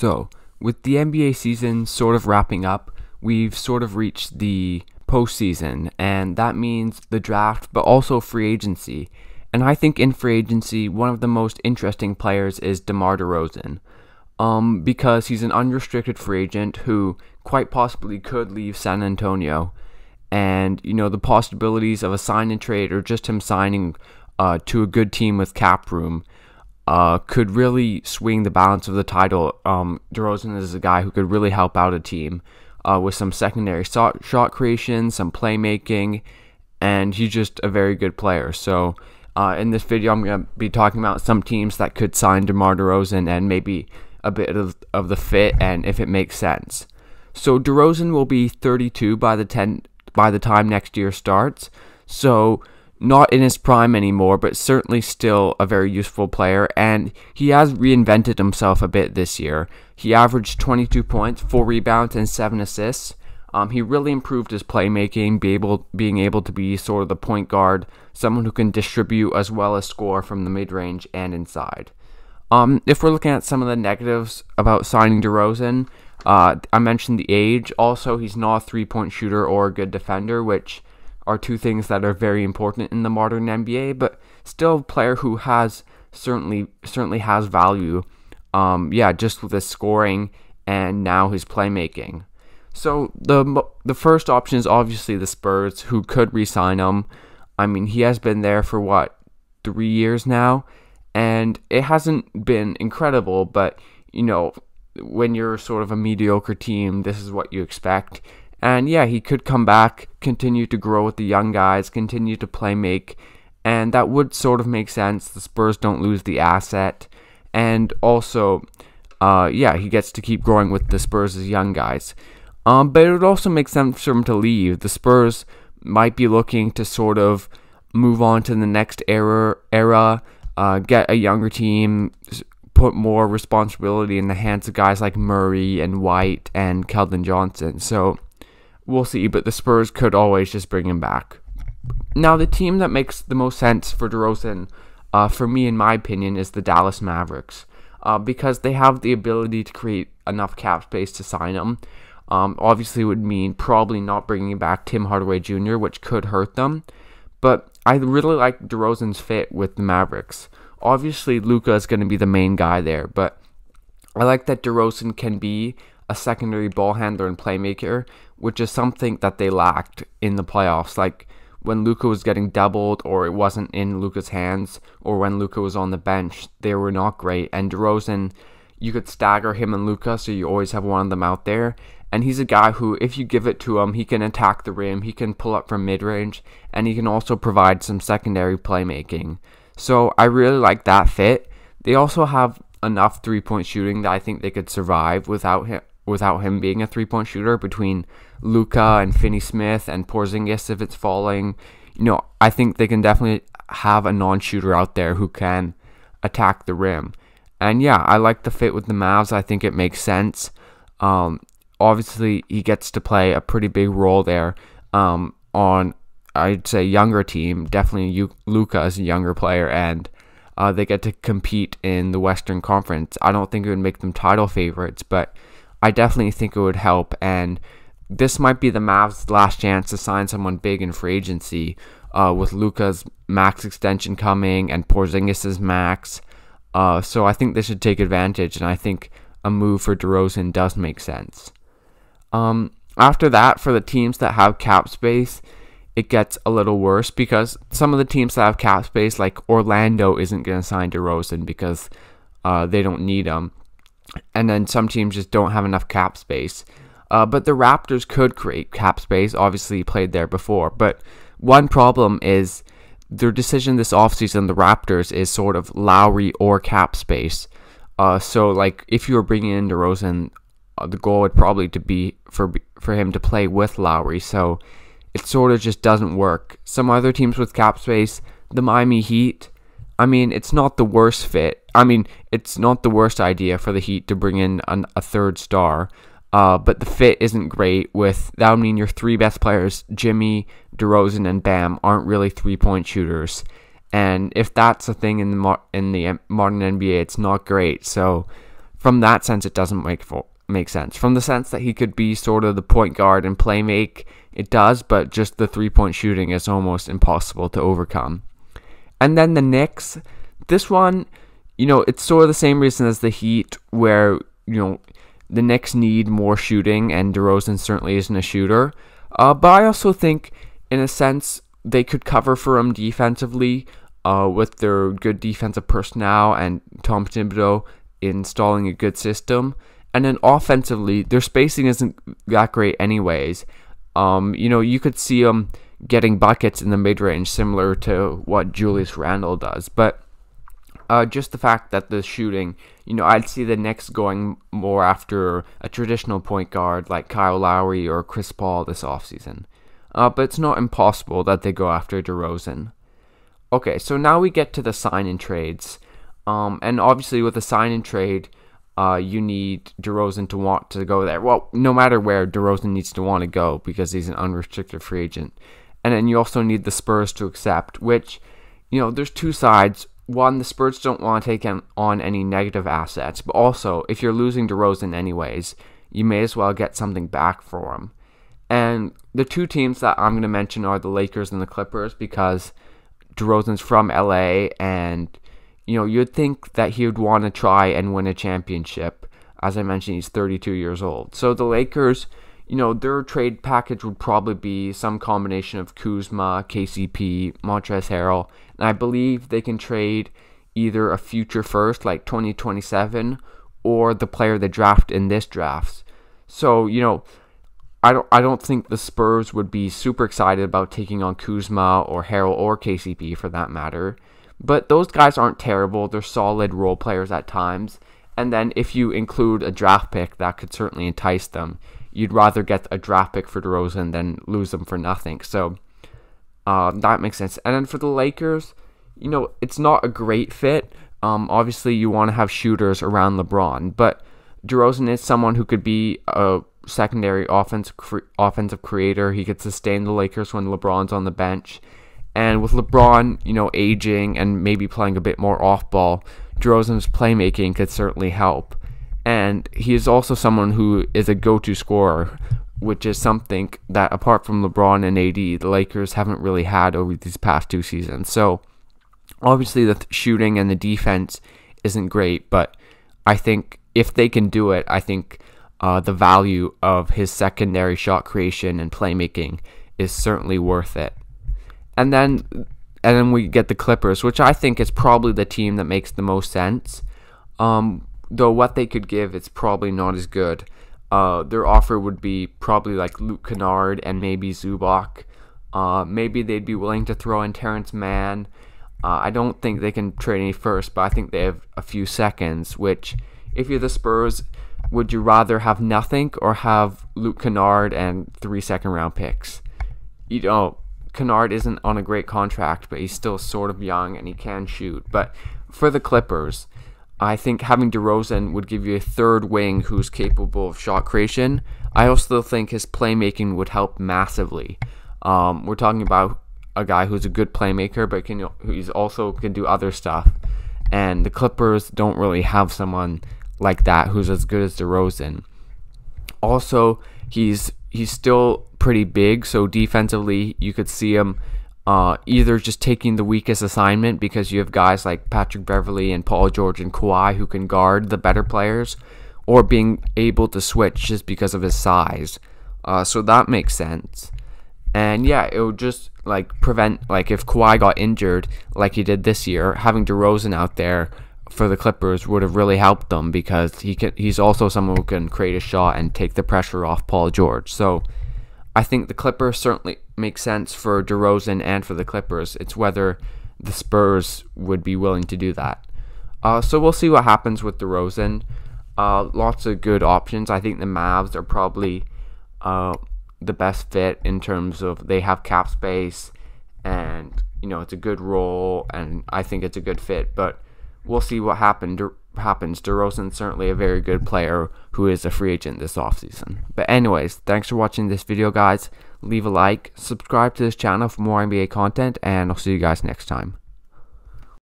So, with the NBA season sort of wrapping up, we've sort of reached the postseason, and that means the draft, but also free agency. And I think in free agency, one of the most interesting players is DeMar DeRozan. Um, because he's an unrestricted free agent who quite possibly could leave San Antonio. And, you know, the possibilities of a sign and trade or just him signing uh, to a good team with cap room uh, could really swing the balance of the title. Um, DeRozan is a guy who could really help out a team uh, with some secondary shot, shot creation, some playmaking, and he's just a very good player. So uh, in this video, I'm going to be talking about some teams that could sign DeMar DeRozan and maybe a bit of, of the fit and if it makes sense. So DeRozan will be 32 by the 10 by the time next year starts. So not in his prime anymore, but certainly still a very useful player. And he has reinvented himself a bit this year. He averaged 22 points, four rebounds, and seven assists. Um, he really improved his playmaking, be able, being able to be sort of the point guard, someone who can distribute as well as score from the mid range and inside. Um, if we're looking at some of the negatives about signing DeRozan, uh, I mentioned the age. Also, he's not a three point shooter or a good defender, which are two things that are very important in the modern NBA, but still a player who has certainly certainly has value. Um, yeah, just with his scoring and now his playmaking. So the the first option is obviously the Spurs, who could re-sign him. I mean, he has been there for what three years now, and it hasn't been incredible. But you know, when you're sort of a mediocre team, this is what you expect. And yeah, he could come back, continue to grow with the young guys, continue to play make, and that would sort of make sense. The Spurs don't lose the asset, and also, uh, yeah, he gets to keep growing with the Spurs' as young guys. Um, but it would also make sense for him to leave. The Spurs might be looking to sort of move on to the next era, era uh, get a younger team, put more responsibility in the hands of guys like Murray and White and Keldon Johnson. So We'll see, but the Spurs could always just bring him back. Now, the team that makes the most sense for DeRozan, uh, for me, in my opinion, is the Dallas Mavericks. Uh, because they have the ability to create enough cap space to sign him. Um, obviously, would mean probably not bringing back Tim Hardaway Jr., which could hurt them. But I really like DeRozan's fit with the Mavericks. Obviously, Luca is going to be the main guy there, but I like that DeRozan can be a secondary ball handler and playmaker, which is something that they lacked in the playoffs. Like when Luca was getting doubled or it wasn't in Luca's hands or when Luca was on the bench, they were not great. And DeRozan, you could stagger him and Luca so you always have one of them out there. And he's a guy who, if you give it to him, he can attack the rim, he can pull up from mid range, and he can also provide some secondary playmaking. So I really like that fit. They also have enough three point shooting that I think they could survive without him without him being a three point shooter between Luca and Finney Smith and Porzingis if it's falling. You know, I think they can definitely have a non shooter out there who can attack the rim. And yeah, I like the fit with the Mavs. I think it makes sense. Um, obviously, he gets to play a pretty big role there um, on, I'd say, younger team. Definitely, Luca is a younger player, and uh, they get to compete in the Western Conference. I don't think it would make them title favorites, but I definitely think it would help. And this might be the Mavs' last chance to sign someone big in free agency uh, with Luca's max extension coming and Porzingis' max. Uh, so I think they should take advantage, and I think a move for DeRozan does make sense. Um, after that, for the teams that have cap space, it gets a little worse because some of the teams that have cap space, like Orlando, isn't going to sign DeRozan because uh, they don't need him and then some teams just don't have enough cap space. Uh, but the Raptors could create cap space. Obviously, played there before. But one problem is their decision this offseason, the Raptors, is sort of Lowry or cap space. Uh, so, like, if you were bringing in DeRozan, uh, the goal would probably to be for for him to play with Lowry. So, it sort of just doesn't work. Some other teams with cap space, the Miami Heat, I mean, it's not the worst fit. I mean, it's not the worst idea for the Heat to bring in an, a third star. Uh, but the fit isn't great. With that would mean your three best players, Jimmy, DeRozan, and Bam, aren't really three-point shooters. And if that's a thing in the mo- in the modern NBA, it's not great. So, from that sense, it doesn't make for- make sense. From the sense that he could be sort of the point guard and playmaker, it does. But just the three-point shooting is almost impossible to overcome. And then the Knicks, this one, you know, it's sort of the same reason as the Heat, where, you know, the Knicks need more shooting, and DeRozan certainly isn't a shooter. Uh, but I also think, in a sense, they could cover for him defensively uh, with their good defensive personnel and Tom Thibodeau installing a good system. And then offensively, their spacing isn't that great, anyways. Um, you know, you could see them getting buckets in the mid range, similar to what Julius Randle does. But uh, just the fact that the shooting, you know, I'd see the Knicks going more after a traditional point guard like Kyle Lowry or Chris Paul this offseason. Uh, but it's not impossible that they go after DeRozan. Okay, so now we get to the sign and trades. Um, and obviously, with a sign and trade, uh, you need DeRozan to want to go there. Well, no matter where, DeRozan needs to want to go because he's an unrestricted free agent and then you also need the Spurs to accept, which, you know, there's two sides. One, the Spurs don't want to take on any negative assets, but also, if you're losing DeRozan anyways, you may as well get something back for him. And the two teams that I'm going to mention are the Lakers and the Clippers because DeRozan's from LA, and, you know, you'd think that he would want to try and win a championship. As I mentioned, he's 32 years old. So the Lakers you know, their trade package would probably be some combination of Kuzma, KCP, Montrez Harrell, and I believe they can trade either a future first, like 2027, or the player they draft in this draft. So, you know, I don't I don't think the Spurs would be super excited about taking on Kuzma or Harrell or KCP for that matter. But those guys aren't terrible. They're solid role players at times. And then if you include a draft pick, that could certainly entice them you'd rather get a draft pick for DeRozan than lose them for nothing. So uh, that makes sense. And then for the Lakers, you know, it's not a great fit. Um, obviously, you want to have shooters around LeBron, but DeRozan is someone who could be a secondary offense cre- offensive creator. He could sustain the Lakers when LeBron's on the bench. And with LeBron, you know, aging and maybe playing a bit more off ball, DeRozan's playmaking could certainly help and he is also someone who is a go-to scorer, which is something that apart from LeBron and AD, the Lakers haven't really had over these past two seasons. So obviously the th- shooting and the defense isn't great, but I think if they can do it, I think uh, the value of his secondary shot creation and playmaking is certainly worth it. And then, and then we get the Clippers, which I think is probably the team that makes the most sense. Um, though what they could give, it's probably not as good. Uh, their offer would be probably like Luke Kennard and maybe Zubac. Uh, maybe they'd be willing to throw in Terrence Mann. Uh, I don't think they can trade any first, but I think they have a few seconds. Which, if you're the Spurs, would you rather have nothing or have Luke Kennard and three second round picks? You know, Kennard isn't on a great contract, but he's still sort of young and he can shoot. But for the Clippers, I think having DeRozan would give you a third wing who's capable of shot creation. I also think his playmaking would help massively. Um, we're talking about a guy who's a good playmaker, but can he's also can do other stuff. And the Clippers don't really have someone like that who's as good as DeRozan. Also, he's he's still pretty big, so defensively you could see him uh, either just taking the weakest assignment because you have guys like Patrick Beverly and Paul George and Kawhi who can guard the better players, or being able to switch just because of his size. Uh, so that makes sense. And yeah, it would just like prevent like if Kawhi got injured like he did this year, having DeRozan out there for the Clippers would have really helped them because he can, he's also someone who can create a shot and take the pressure off Paul George. So I think the Clippers certainly make sense for DeRozan and for the Clippers. It's whether the Spurs would be willing to do that. Uh, so we'll see what happens with DeRozan. Uh, lots of good options. I think the Mavs are probably uh, the best fit in terms of they have cap space and you know it's a good role and I think it's a good fit. But we'll see what happens happens, DeRozan's certainly a very good player who is a free agent this offseason. But anyways, thanks for watching this video, guys. Leave a like, subscribe to this channel for more NBA content, and I'll see you guys next time.